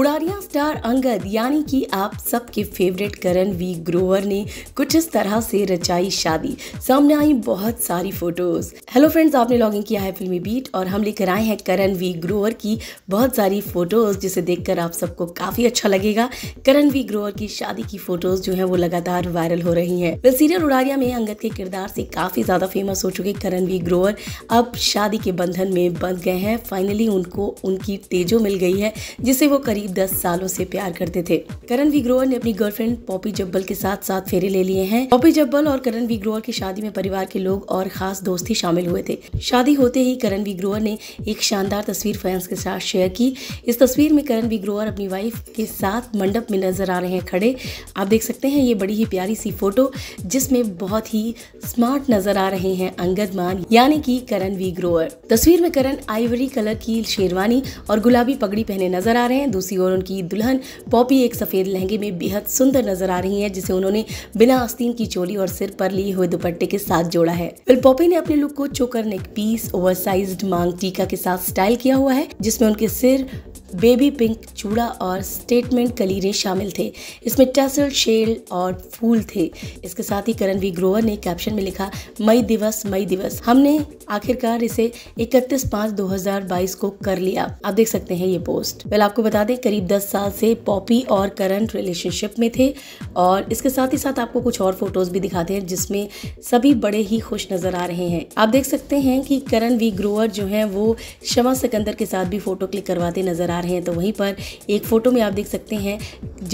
उड़ारिया star Angad यानी कि आप सबके फेवरेट करण वी ग्रोवर ने कुछ इस तरह से रचाई शादी सामने आई बहुत सारी फोटोज हेलो फ्रेंड्स आपने इन किया है फिल्मी बीट और हम लेकर आए हैं करण वी ग्रोवर की बहुत सारी फोटोज जिसे देखकर आप सबको काफी अच्छा लगेगा करण वी ग्रोवर की शादी की फोटोज जो है वो लगातार वायरल हो रही है वे सीरियल उड़ारिया में अंगद के किरदार से काफी ज्यादा फेमस हो चुके करण वी ग्रोवर अब शादी के बंधन में बंध गए हैं फाइनली उनको उनकी तेजो मिल गई है जिसे वो करीब करीब 10 सालों से प्यार करते थे करण वी ग्रोवर ने अपनी गर्लफ्रेंड पॉपी जब्बल के साथ साथ फेरे ले लिए हैं पॉपी जब्बल और करण वी ग्रोवर की शादी में परिवार के लोग और खास दोस्त ही शामिल हुए थे शादी होते ही करण वी ग्रोवर ने एक शानदार तस्वीर फैंस के साथ शेयर की इस तस्वीर में करण वी ग्रोवर अपनी वाइफ के साथ मंडप में नजर आ रहे हैं खड़े आप देख सकते हैं ये बड़ी ही प्यारी सी फोटो जिसमें बहुत ही स्मार्ट नजर आ रहे हैं अंगद मान यानी कि करण वी ग्रोवर तस्वीर में करण आइवरी कलर की शेरवानी और गुलाबी पगड़ी पहने नजर आ रहे हैं दूसरी दूसरी ओर उनकी दुल्हन पॉपी एक सफ़ेद लहंगे में बेहद सुंदर नजर आ रही हैं जिसे उन्होंने बिना आस्तीन की चोली और सिर पर लिए हुए दुपट्टे के साथ जोड़ा है फिल पॉपी ने अपने लुक को चोकर नेक पीस ओवर मांग टीका के साथ स्टाइल किया हुआ है जिसमें उनके सिर बेबी पिंक चूड़ा और स्टेटमेंट कलीरे शामिल थे इसमें टसल शेल और फूल थे इसके साथ ही करण वी ग्रोवर ने कैप्शन में लिखा मई दिवस मई दिवस हमने आखिरकार इसे 31 पाँच 2022 को कर लिया आप देख सकते हैं ये पोस्ट वेल आपको बता दें करीब 10 साल से पॉपी और करंट रिलेशनशिप में थे और इसके साथ ही साथ आपको कुछ और फोटोज भी दिखाते हैं जिसमें सभी बड़े ही खुश नजर आ रहे हैं आप देख सकते हैं कि करण वी ग्रोवर जो है वो शमा सिकंदर के साथ भी फोटो क्लिक करवाते नजर आ रहे हैं तो वहीं पर एक फ़ोटो में आप देख सकते हैं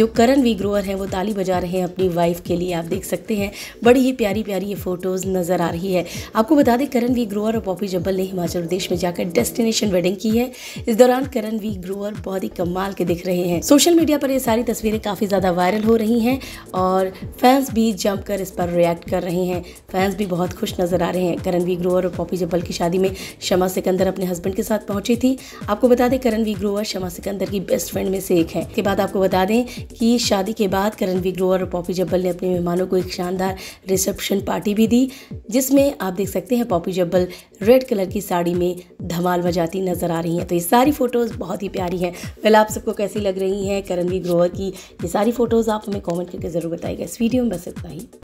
जो करण वी ग्रोअर हैं वो ताली बजा रहे हैं अपनी वाइफ के लिए आप देख सकते हैं बड़ी ही प्यारी प्यारी ये फ़ोटोज़ नज़र आ रही है आपको बता दें करण वी ग्रोअर और पॉपी जब्बल ने हिमाचल प्रदेश में जाकर डेस्टिनेशन वेडिंग की है इस दौरान करण वी ग्रोअर बहुत ही कमाल के दिख रहे हैं सोशल मीडिया पर ये सारी तस्वीरें काफ़ी ज़्यादा वायरल हो रही हैं और फैंस भी जम इस पर रिएक्ट कर रहे हैं फैंस भी बहुत खुश नज़र आ रहे हैं करण वी ग्रोअर और पॉपी जब्बल की शादी में शमा सिकंदर अपने हस्बैंड के साथ पहुंची थी आपको बता दें करण वी ग्रोअर शमा सिकंदर की बेस्ट फ्रेंड में से एक है इसके बाद आपको बता दें कि शादी के बाद करणवी ग्रोवर और पॉपी जब्बल ने अपने मेहमानों को एक शानदार रिसेप्शन पार्टी भी दी जिसमें आप देख सकते हैं पॉपी जब्बल रेड कलर की साड़ी में धमाल बजाती नजर आ रही हैं तो ये सारी फ़ोटोज़ बहुत ही प्यारी हैं पहले आप सबको कैसी लग रही हैं करणवी ग्रोवर की ये सारी फ़ोटोज़ आप हमें कॉमेंट करके ज़रूर बताएगा इस वीडियो में बस इतना ही